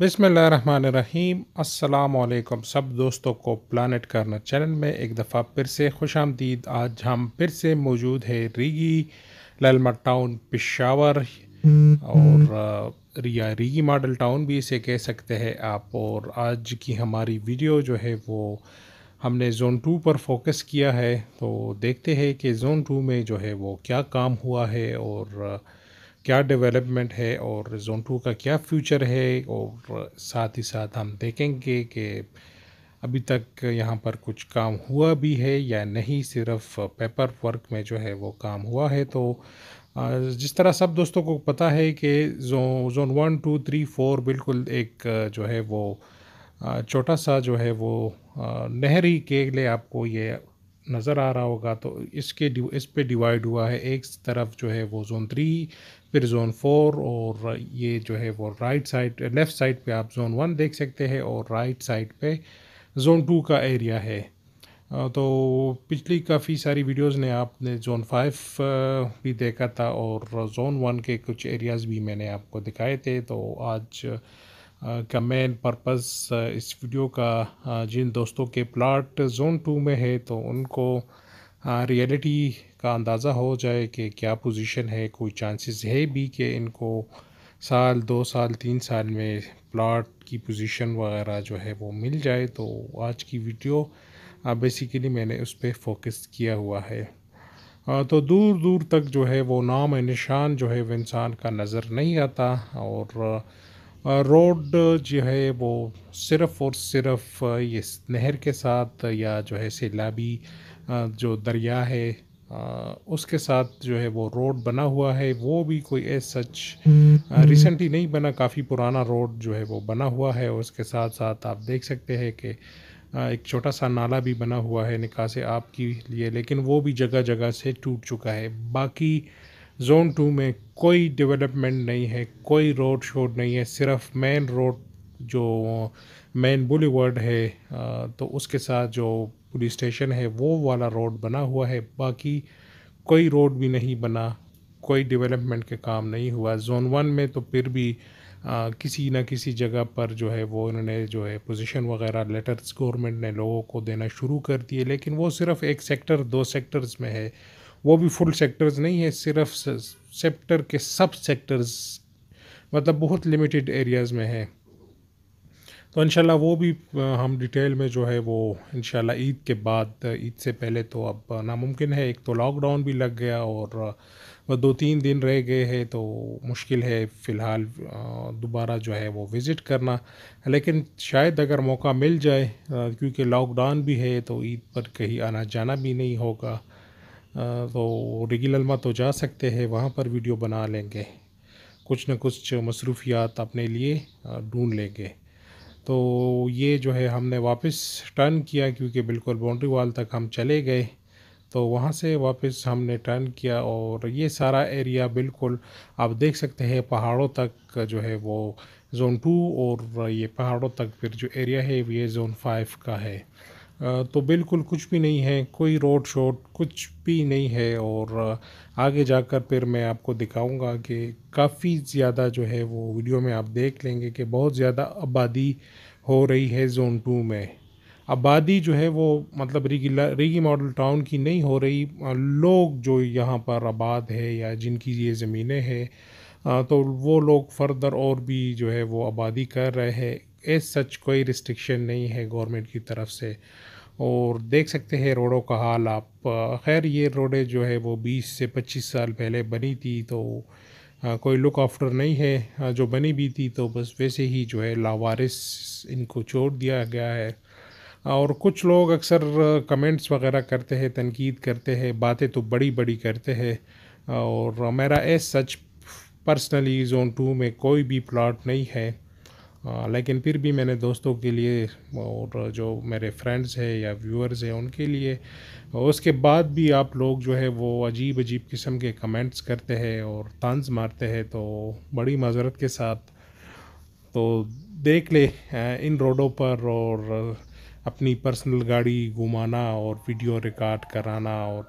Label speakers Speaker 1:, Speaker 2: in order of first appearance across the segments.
Speaker 1: बिसमीम अल्लाम सब दोस्तों को प्लानट करना चैनल में एक दफ़ा फिर से खुश आमदीद आज हम फिर से मौजूद है रीगी ललमा टाउन पिशावर और हम्म। रिया रीगी मॉडल टाउन भी इसे कह सकते हैं आप और आज की हमारी वीडियो जो है वो हमने जोन टू पर फोकस किया है तो देखते हैं कि जोन टू में जो है वो क्या काम हुआ है और क्या डेवलपमेंट है और जोन टू का क्या फ्यूचर है और साथ ही साथ हम देखेंगे कि अभी तक यहाँ पर कुछ काम हुआ भी है या नहीं सिर्फ पेपर वर्क में जो है वो काम हुआ है तो जिस तरह सब दोस्तों को पता है कि जो zone one two three four बिल्कुल एक जो है वो छोटा सा जो है वो नहरी के लिए आपको ये नज़र आ रहा होगा तो इसके इस पे डिवाइड हुआ है एक तरफ जो है वो जोन थ्री फिर जोन फोर और ये जो है वो राइट साइड लेफ़्ट साइड पे आप जोन वन देख सकते हैं और राइट साइड पे जोन टू का एरिया है तो पिछली काफ़ी सारी वीडियोस ने आपने जोन फाइव भी देखा था और जोन वन के कुछ एरियाज़ भी मैंने आपको दिखाए थे तो आज का मेन पर्पस इस वीडियो का जिन दोस्तों के प्लाट जोन टू में है तो उनको रियलिटी का अंदाज़ा हो जाए कि क्या पोजीशन है कोई चांसेस है भी कि इनको साल दो साल तीन साल में प्लाट की पोजीशन वगैरह जो है वो मिल जाए तो आज की वीडियो बेसिकली मैंने उस पर फोकस किया हुआ है तो दूर दूर तक जो है वो नाम निशान जो है वो इंसान का नज़र नहीं आता और रोड जो है वो सिर्फ़ और सिर्फ ये नहर के साथ या जो है सैलाबी जो दरिया है उसके साथ जो है वो रोड बना हुआ है वो भी कोई एज सच रिसेंटली नहीं बना काफ़ी पुराना रोड जो है वो बना हुआ है उसके साथ साथ आप देख सकते हैं कि एक छोटा सा नाला भी बना हुआ है निकास आपकी लिए लेकिन वो भी जगह जगह से टूट चुका है बाकी जोन टू में कोई डेवलपमेंट नहीं है कोई रोड शोड नहीं है सिर्फ मेन रोड जो मेन बुलीवर्ड है तो उसके साथ जो पुलिस स्टेशन है वो वाला रोड बना हुआ है बाकी कोई रोड भी नहीं बना कोई डेवलपमेंट के काम नहीं हुआ जोन वन में तो फिर भी आ, किसी ना किसी जगह पर जो है वो उन्होंने जो है पोजीशन वगैरह लेटर्स गवर्नमेंट ने लोगों को देना शुरू कर दिए लेकिन वो सिर्फ एक सेक्टर दो सेक्टर्स में है वो भी फुल सेक्टर्स नहीं है सिर्फ सेक्टर के सब सेक्टर्स मतलब बहुत लिमिटेड एरियाज़ में है तो इन वो भी हम डिटेल में जो है वो इन ईद के बाद ईद से पहले तो अब नामुमकिन है एक तो लॉकडाउन भी लग गया और वह दो तीन दिन रह गए हैं तो मुश्किल है फ़िलहाल दोबारा जो है वो विज़िट करना लेकिन शायद अगर मौका मिल जाए क्योंकि लॉकडाउन भी है तो ईद पर कहीं आना जाना भी नहीं होगा तो रिगिलमा तो जा सकते हैं वहाँ पर वीडियो बना लेंगे कुछ ना कुछ मसरूफियात अपने लिए ढूंढ लेंगे तो ये जो है हमने वापस टर्न किया क्योंकि बिल्कुल बाउंड्री वाल तक हम चले गए तो वहाँ से वापस हमने टर्न किया और ये सारा एरिया बिल्कुल आप देख सकते हैं पहाड़ों तक जो है वो जोन टू और ये पहाड़ों तक फिर जो एरिया है ये जोन फाइव का है तो बिल्कुल कुछ भी नहीं है कोई रोड शोड कुछ भी नहीं है और आगे जाकर फिर मैं आपको दिखाऊंगा कि काफ़ी ज़्यादा जो है वो वीडियो में आप देख लेंगे कि बहुत ज़्यादा आबादी हो रही है जोन टू में आबादी जो है वो मतलब रीगीला रिगी मॉडल टाउन की नहीं हो रही लोग जो यहाँ पर आबाद है या जिनकी ये ज़मीनें हैं तो वो लोग फर्दर और भी जो है वो आबादी कर रहे हैं एज सच कोई रिस्ट्रिक्शन नहीं है गवर्नमेंट की तरफ से और देख सकते हैं रोडों का हाल आप खैर ये रोडें जो है वो 20 से 25 साल पहले बनी थी तो आ, कोई लुक आफ्टर नहीं है आ, जो बनी भी थी तो बस वैसे ही जो है लावारिस इनको छोड़ दिया गया है और कुछ लोग अक्सर कमेंट्स वगैरह करते हैं तनकीद करते हैं बातें तो बड़ी बड़ी करते हैं और मेरा as such personally zone two में कोई भी प्लाट नहीं है हाँ, लेकिन फिर भी मैंने दोस्तों के लिए और जो मेरे फ्रेंड्स हैं या व्यूअर्स हैं उनके लिए उसके बाद भी आप लोग जो है वो अजीब अजीब किस्म के कमेंट्स करते हैं और तंज मारते हैं तो बड़ी मज़रत के साथ तो देख ले इन रोडों पर और अपनी पर्सनल गाड़ी घुमाना और वीडियो रिकॉर्ड कराना और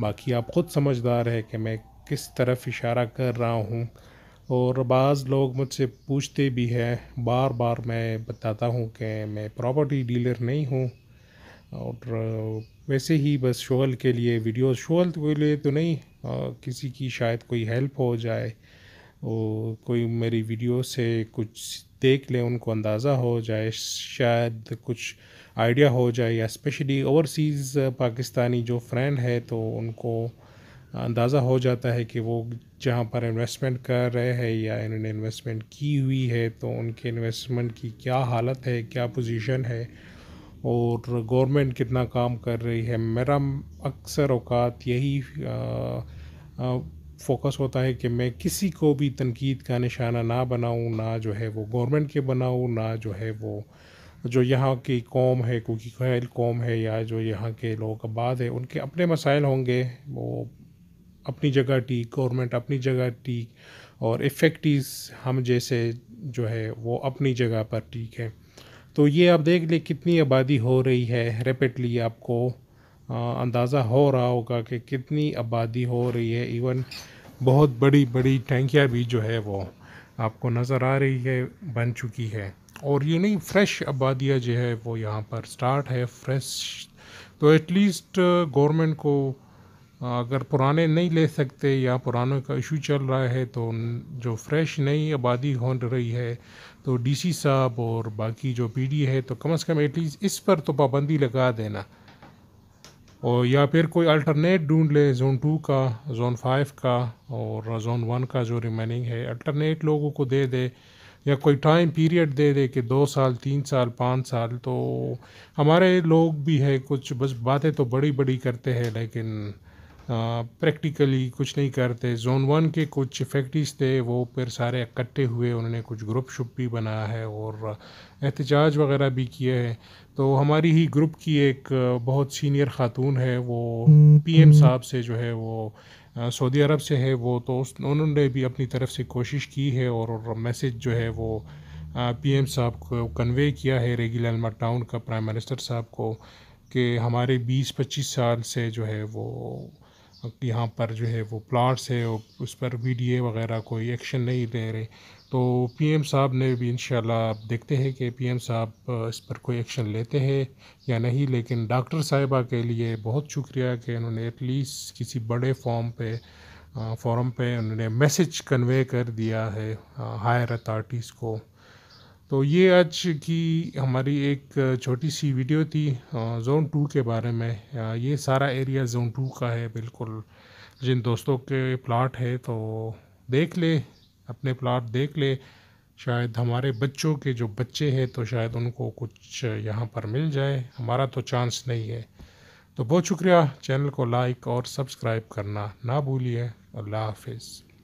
Speaker 1: बाकी आप ख़ुद समझदार है कि मैं किस तरफ इशारा कर रहा हूँ और बाज़ लोग मुझसे पूछते भी हैं बार बार मैं बताता हूँ कि मैं प्रॉपर्टी डीलर नहीं हूँ और वैसे ही बस शोहल के लिए वीडियो शोहल के लिए तो नहीं आ, किसी की शायद कोई हेल्प हो जाए और कोई मेरी वीडियो से कुछ देख ले उनको अंदाज़ा हो जाए शायद कुछ आइडिया हो जाए या स्पेशली ओवरसीज़ पाकिस्तानी जो फ्रेंड है तो उनको अंदाज़ा हो जाता है कि वो जहाँ पर इन्वेस्टमेंट कर रहे हैं या इन्होंने इन्वेस्टमेंट की हुई है तो उनके इन्वेस्टमेंट की क्या हालत है क्या पोजीशन है और गवर्नमेंट कितना काम कर रही है मेरा अक्सर अवकात यही फोकस होता है कि मैं किसी को भी तनकीद का निशाना ना बनाऊँ ना जो है वो गवर्नमेंट के बनाऊँ ना जो है वो जो यहाँ की कौम है क्योंकि खैल कौम है या जो यहाँ के लोग आबाद है उनके अपने मसाइल होंगे वो अपनी जगह ठीक गवर्नमेंट अपनी जगह ठीक और इफेक्टिव हम जैसे जो है वो अपनी जगह पर ठीक है तो ये आप देख लें कितनी आबादी हो रही है रेपिडली आपको अंदाज़ा हो रहा होगा कि कितनी आबादी हो रही है इवन बहुत बड़ी बड़ी टैंकियाँ भी जो है वो आपको नज़र आ रही है बन चुकी है और ये नहीं फ्रेश आबादियाँ जो है वो यहाँ पर स्टार्ट है फ्रेश तो एटलीस्ट गवर्नमेंट को अगर पुराने नहीं ले सकते या पुरानों का इशू चल रहा है तो जो फ्रेश नई आबादी हो रही है तो डीसी साहब और बाकी जो पीडी है तो कम से कम एटलीस्ट इस पर तो पाबंदी लगा देना और या फिर कोई अल्टरनेट ढूंढ ले जोन टू का जोन फाइव का और जोन वन का जो रिमेनिंग है अल्टरनेट लोगों को दे दे या कोई टाइम पीरियड दे दे कि दो साल तीन साल पाँच साल तो हमारे लोग भी है कुछ बस बातें तो बड़ी बड़ी करते हैं लेकिन प्रैक्टिकली कुछ नहीं करते जोन वन के कुछ फैक्ट्रीज थे वो फिर सारे इकट्ठे हुए उन्होंने कुछ ग्रुप शुप भी बनाया है और एहतजाज वगैरह भी किए हैं तो हमारी ही ग्रुप की एक बहुत सीनियर खातून है वो पीएम साहब से जो है वो सऊदी अरब से है वो तो उन्होंने भी अपनी तरफ से कोशिश की है और मैसेज जो है वो एम साहब को कन्वे किया है रेगी लाल टाउन का प्राइम मिनिस्टर साहब को कि हमारे 20-25 साल से जो है वो यहाँ पर जो है वो प्लाट्स है उस पर बी डी ए वगैरह कोई एक्शन नहीं ले रहे तो पी एम साहब ने भी इन आप देखते हैं कि पी एम साहब इस पर कोई एक्शन लेते हैं या नहीं लेकिन डॉक्टर साहिबा के लिए बहुत शुक्रिया कि उन्होंने एटलीस्ट किसी बड़े फॉर्म पे फॉरम पे उन्होंने मैसेज कन्वे कर दिया है हायर अथार्टीज़ को तो ये आज की हमारी एक छोटी सी वीडियो थी जोन टू के बारे में ये सारा एरिया जोन टू का है बिल्कुल जिन दोस्तों के प्लाट है तो देख ले अपने प्लाट देख ले शायद हमारे बच्चों के जो बच्चे हैं तो शायद उनको कुछ यहाँ पर मिल जाए हमारा तो चांस नहीं है तो बहुत शुक्रिया चैनल को लाइक और सब्सक्राइब करना ना भूलिए अल्लाह हाफिज़